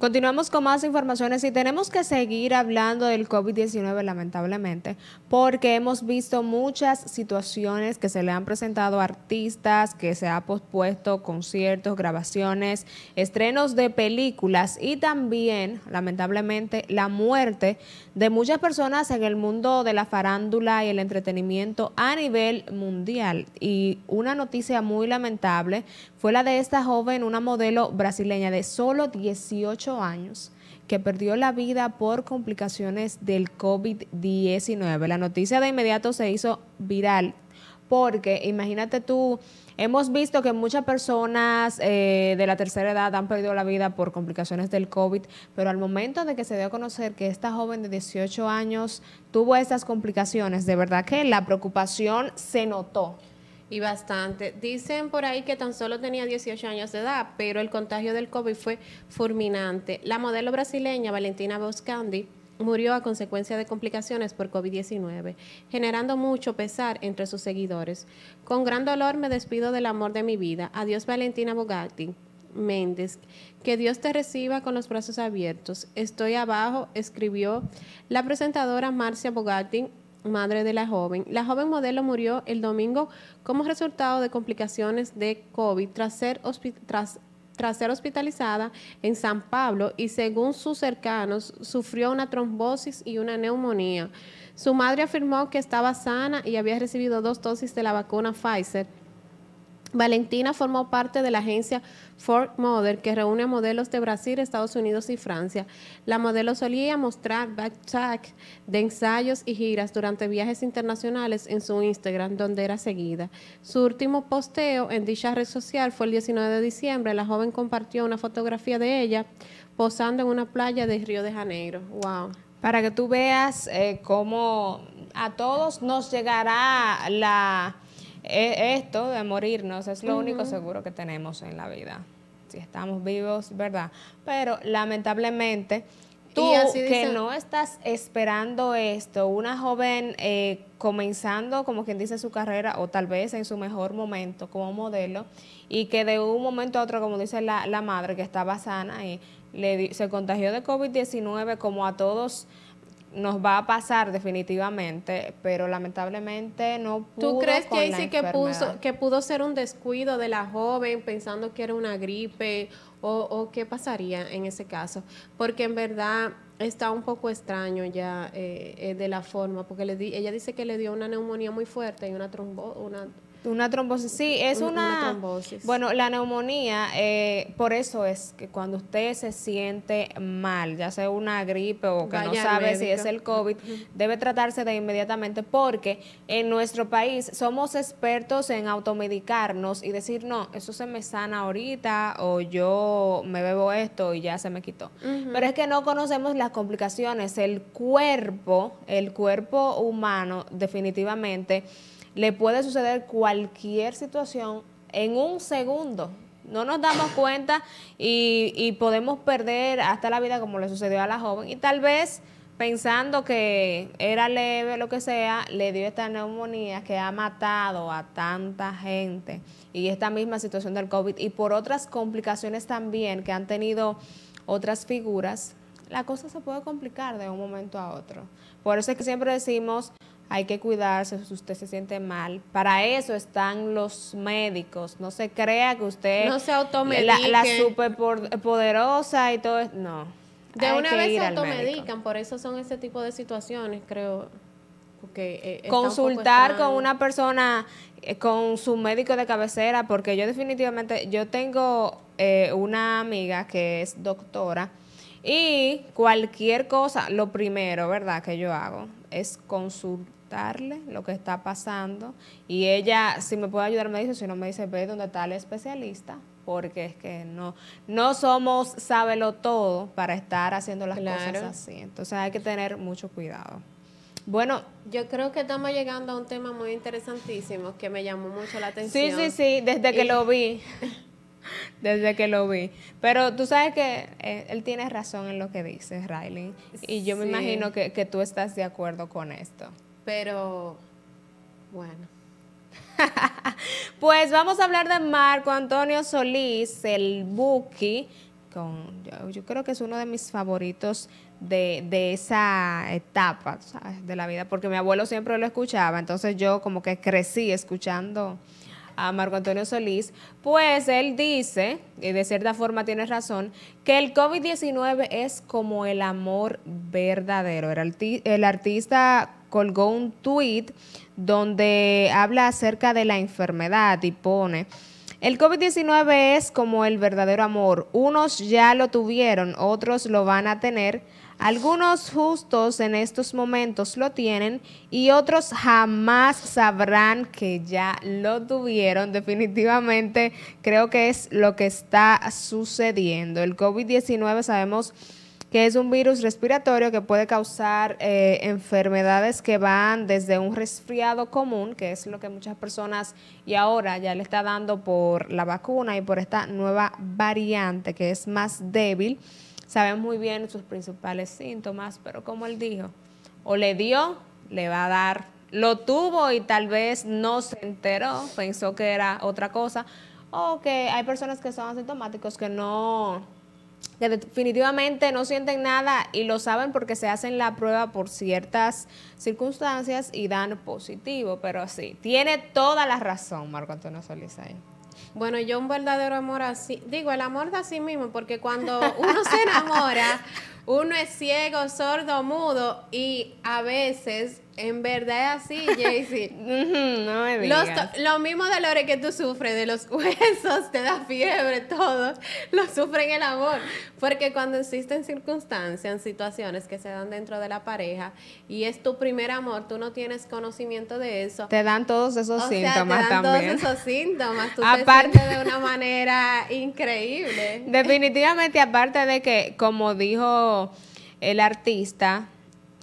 Continuamos con más informaciones y tenemos que seguir hablando del COVID-19 lamentablemente porque hemos visto muchas situaciones que se le han presentado a artistas, que se ha pospuesto conciertos, grabaciones, estrenos de películas y también lamentablemente la muerte de muchas personas en el mundo de la farándula y el entretenimiento a nivel mundial. Y una noticia muy lamentable fue la de esta joven, una modelo brasileña de solo 18 años, que perdió la vida por complicaciones del COVID-19. La noticia de inmediato se hizo viral porque imagínate tú, hemos visto que muchas personas eh, de la tercera edad han perdido la vida por complicaciones del COVID, pero al momento de que se dio a conocer que esta joven de 18 años tuvo estas complicaciones, de verdad que la preocupación se notó. Y bastante. Dicen por ahí que tan solo tenía 18 años de edad, pero el contagio del COVID fue fulminante. La modelo brasileña Valentina Boscandi murió a consecuencia de complicaciones por COVID-19, generando mucho pesar entre sus seguidores. Con gran dolor me despido del amor de mi vida. Adiós Valentina Bogatti. Méndez. Que Dios te reciba con los brazos abiertos. Estoy abajo, escribió la presentadora Marcia Bogatti madre de la joven. La joven modelo murió el domingo como resultado de complicaciones de COVID tras ser, hospitalizada en San Pablo y según sus cercanos sufrió una trombosis y una neumonía. Su madre afirmó que estaba sana y había recibido dos dosis de la vacuna Pfizer Valentina formó parte de la agencia Ford Model, que reúne a modelos de Brasil, Estados Unidos y Francia. La modelo solía mostrar backpack de ensayos y giras durante viajes internacionales en su Instagram, donde era seguida. Su último posteo en dicha red social fue el 19 de diciembre. La joven compartió una fotografía de ella posando en una playa de Río de Janeiro. ¡Wow! Para que tú veas eh, cómo a todos nos llegará la esto de morirnos e es lo único seguro que tenemos en la vida, si estamos vivos, ¿verdad? Pero lamentablemente, tú que no estás esperando esto, una joven eh, comenzando, como quien dice, su carrera o tal vez en su mejor momento como modelo, y que de un momento a otro, como dice la, madre, que estaba sana y le, se contagió de COVID-19 como a todos nos va a pasar definitivamente, pero lamentablemente no pudo. ¿Tú crees, con que, puso, que pudo ser un descuido de la joven pensando que era una gripe o, qué pasaría en ese caso? Porque en verdad está un poco extraño ya eh, eh, de la forma, porque le ella dice que le dio una neumonía muy fuerte y una, trombo, una una trombosis, sí, es una... Bueno, la neumonía, eh, por eso es que cuando usted se siente mal, ya sea una gripe o que no sabe si es el COVID, debe tratarse de inmediatamente porque en nuestro país somos expertos en automedicarnos y decir, no, eso se me sana ahorita o yo me bebo esto y ya se me quitó. Pero es que no conocemos las complicaciones. El cuerpo, el cuerpo humano definitivamente le puede suceder cualquier situación en un segundo. No nos damos cuenta y, podemos perder hasta la vida como le sucedió a la joven y tal vez pensando que era leve, lo que sea, le dio esta neumonía que ha matado a tanta gente y esta misma situación del COVID y por otras complicaciones también que han tenido otras figuras, la cosa se puede complicar de un momento a otro. Por eso es que siempre decimos, hay que cuidarse si usted se siente mal. Para eso están los médicos. No se crea que usted... No se automedique. La, la poderosa y todo eso. No. De una vez se automedican, por eso son ese tipo de situaciones, creo. Eh, consultar con una persona, eh, con su médico de cabecera, porque yo definitivamente, yo tengo eh, una amiga que es doctora y cualquier cosa, lo primero, ¿verdad?, que yo hago es consultar lo que está pasando y ella, si me puede ayudar, me dice, si no me dice, ve donde está el especialista, porque es que no, no somos sábelo todo para estar haciendo las cosas así. Entonces hay que tener mucho cuidado. Bueno, yo creo que estamos llegando a un tema muy interesantísimo que me llamó mucho la atención. Sí, sí, sí, desde que lo vi. desde que lo vi. Pero tú sabes que eh, él tiene razón en lo que dice, Riley. Y yo me imagino que, que tú estás de acuerdo con esto. Pero, bueno. pues vamos a hablar de Marco Antonio Solís, el Buki, con, yo, creo que es uno de mis favoritos de, esa etapa de la vida, porque mi abuelo siempre lo escuchaba, entonces yo como que crecí escuchando a Marco Antonio Solís, pues él dice, y de cierta forma tiene razón, que el COVID-19 es como el amor verdadero. el artista colgó un tweet donde habla acerca de la enfermedad y pone... El COVID-19 es como el verdadero amor. Unos ya lo tuvieron, otros lo van a tener. Algunos justos en estos momentos lo tienen y otros jamás sabrán que ya lo tuvieron. Definitivamente creo que es lo que está sucediendo. El COVID-19 sabemos que es un virus respiratorio que puede causar eh, enfermedades que van desde un resfriado común, que es lo que muchas personas y ahora ya le está dando por la vacuna y por esta nueva variante que es más débil. Saben muy bien sus principales síntomas, pero como él dijo, o le dio, le va a dar, lo tuvo y tal vez no se enteró, pensó que era otra cosa, o que hay personas que son asintomáticos que no que definitivamente no sienten nada y lo saben porque se hacen la prueba por ciertas circunstancias y dan positivo. Pero así tiene toda la razón Marco Antonio Solís ahí. Bueno, yo un verdadero amor así, digo, el amor de sí mismo, porque cuando uno se enamora, uno es ciego, sordo, mudo y a veces en verdad es así, Jaycee. no me digas. Los, lo dolores que tú sufres de los huesos, te da fiebre, todo, lo sufren el amor. Porque cuando existen circunstancias, situaciones que se dan dentro de la pareja y es tu primer amor, tú no tienes conocimiento de eso. Te dan todos esos síntomas te dan Todos esos síntomas. Tú aparte, de una manera increíble. Definitivamente, aparte de que, como dijo el artista,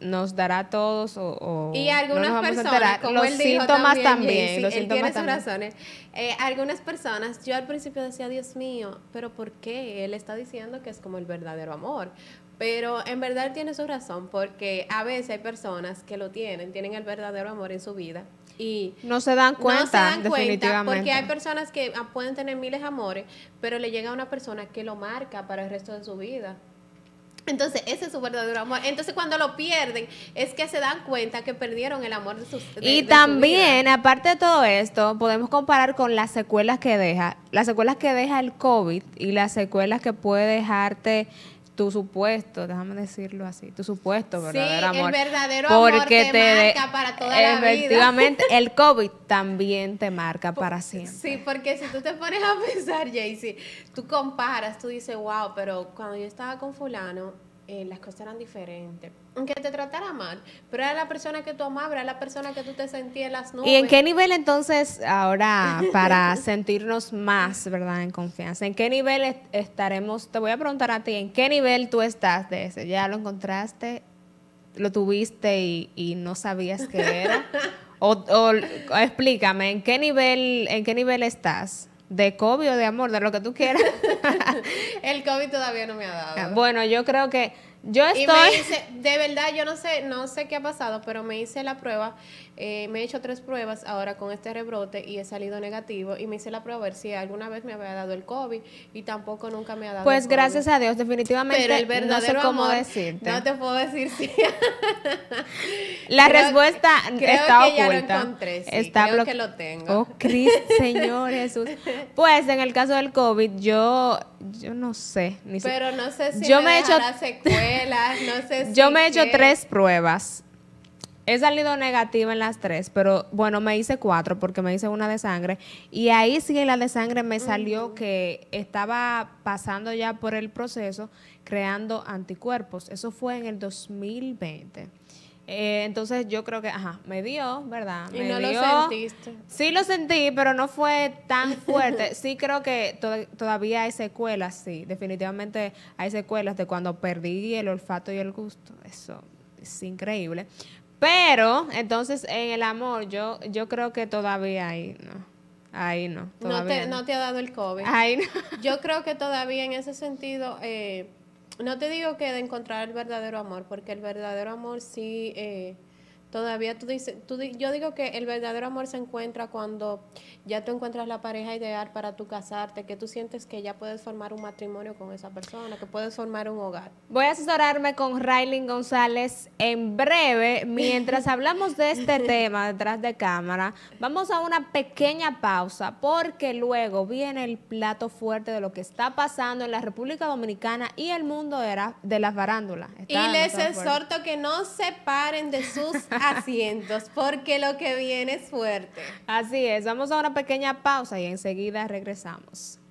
nos dará a todos o, y algunas personas como él dijo síntomas también, tiene sus razones eh, algunas personas yo al principio decía Dios mío pero por qué él está diciendo que es como el verdadero amor pero en verdad tiene su razón porque a veces hay personas que lo tienen tienen el verdadero amor en su vida y no se dan cuenta, definitivamente. Cuenta porque hay personas que ah, pueden tener miles de amores, pero le llega a una persona que lo marca para el resto de su vida. Entonces, ese es su verdadero amor. Entonces, cuando lo pierden, es que se dan cuenta que perdieron el amor de sus de, Y también, aparte de todo esto, podemos comparar con las secuelas que deja. Las secuelas que deja el COVID y las secuelas que puede dejarte tu supuesto, déjame decirlo así, tu supuesto verdadero amor. El verdadero porque amor te, marca para toda la vida. Efectivamente, el COVID también te marca para siempre. Sí, porque si tú te pones a pensar, Jaycee, tú comparas, tú dices, wow, pero cuando yo estaba con fulano, eh, las cosas eran diferentes. Aunque te tratara mal, pero era la persona que tú amabas, era la persona que tú te sentías las nubes. ¿Y en qué nivel entonces ahora, para sentirnos más, verdad, en confianza, en qué nivel estaremos, te voy a preguntar a ti, ¿en qué nivel tú estás de ese? ¿Ya lo encontraste? ¿Lo tuviste y, no sabías qué era? o, o, explícame, ¿en qué nivel, en qué nivel estás? de COVID o de amor, de lo que tú quieras. el COVID todavía no me ha dado. Ah, bueno, yo creo que yo estoy. de verdad, yo no sé, no sé qué ha pasado, pero me hice la prueba. Eh, me he hecho tres pruebas ahora con este rebrote y he salido negativo. Y me hice la prueba a ver si alguna vez me había dado el COVID y tampoco nunca me ha dado. Pues gracias a Dios, definitivamente. el verdadero no sé cómo decirte. No te puedo decir si la respuesta está que oculta. lo está creo que lo tengo. Oh, Cristo, Señor Jesús. Pues en el caso del COVID, yo, yo no sé. Ni pero no sé si yo me, he hecho yo me he hecho tres pruebas. He salido negativa en las tres, pero bueno, me hice cuatro porque me hice una de sangre. Y ahí sí en la de sangre me salió que estaba pasando ya por el proceso creando anticuerpos. Eso fue en el 2020. Eh, entonces yo creo que, ajá, me dio, ¿verdad? Y no lo sentiste. Sí lo sentí, pero no fue tan fuerte. sí creo que todavía hay secuelas, sí. Definitivamente hay secuelas de cuando perdí el olfato y el gusto. Eso es increíble. Pero, entonces, en el amor, yo, yo creo que todavía hay, no. Ahí no. No te, te, ha dado el COVID. Ahí no. Yo creo que todavía en ese sentido... Eh, no te digo que de encontrar el verdadero amor, porque el verdadero amor sí eh, Todavía tú dices, yo digo que el verdadero amor se encuentra cuando ya tú encuentras la pareja ideal para tu casarte, que tú sientes que ya puedes formar un matrimonio con esa persona, que puedes formar un hogar. Voy a asesorarme con Railing González en breve. Mientras hablamos de este tema detrás de cámara, vamos a una pequeña pausa porque luego viene el plato fuerte de lo que está pasando en la República Dominicana y el mundo de las de y les exhorto que no se paren de sus asientos, porque lo que viene es fuerte. Así es, vamos a una pequeña pausa y enseguida regresamos.